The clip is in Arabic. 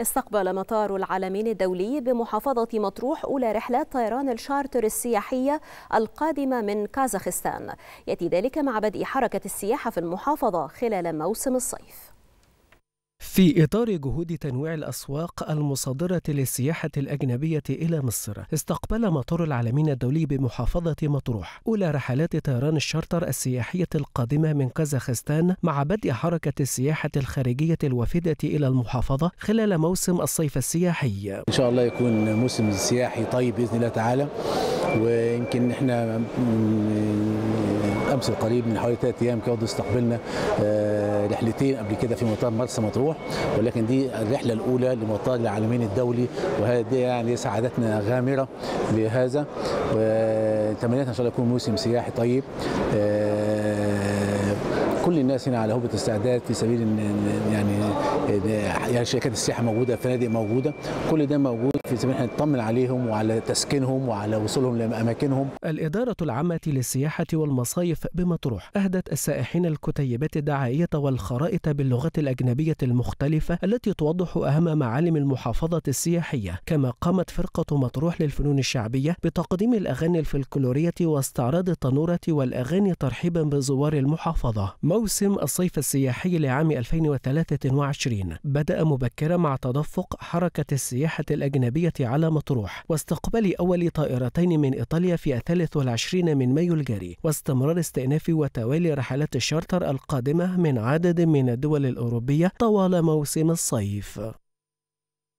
استقبل مطار العالمين الدولي بمحافظة مطروح أولى رحلات طيران الشارتر السياحية القادمة من كازاخستان يأتي ذلك مع بدء حركة السياحة في المحافظة خلال موسم الصيف في إطار جهود تنويع الأسواق المصادرة للسياحة الأجنبية إلى مصر، استقبل مطار العالمين الدولي بمحافظة مطروح أولى رحلات طيران الشارتر السياحية القادمة من كازاخستان مع بدء حركة السياحة الخارجية الوافدة إلى المحافظة خلال موسم الصيف السياحي. إن شاء الله يكون موسم سياحي طيب بإذن الله تعالى. ويمكن احنا امس القريب من حوالي ثلاث ايام كده استقبلنا آه، رحلتين قبل كده في مطار مرسى مطروح ولكن دي الرحله الاولى لمطار العالمين الدولي وهذه يعني سعادتنا غامره بهذا وتمنيت ان شاء الله يكون موسم سياحي طيب آه، كل الناس هنا على هبه استعداد في سبيل يعني يعني شركات السياحه موجوده فنادق موجوده كل ده موجود في سبيل احنا نطمن عليهم وعلى تسكنهم وعلى وصولهم لاماكنهم الاداره العامه للسياحه والمصايف بمطروح اهدت السائحين الكتيبات الدعائيه والخرائط باللغات الاجنبيه المختلفه التي توضح اهم معالم المحافظه السياحيه كما قامت فرقه مطروح للفنون الشعبيه بتقديم الاغاني الفلكلوريه واستعراض التنوره والاغاني ترحيبا بزوار المحافظه موسم الصيف السياحي لعام 2023 بدأ مبكرا مع تدفق حركة السياحة الأجنبية على مطروح واستقبال أول طائرتين من إيطاليا في الثالث والعشرين من مايو الجاري واستمرار استئناف وتوالي رحلات الشارتر القادمة من عدد من الدول الأوروبية طوال موسم الصيف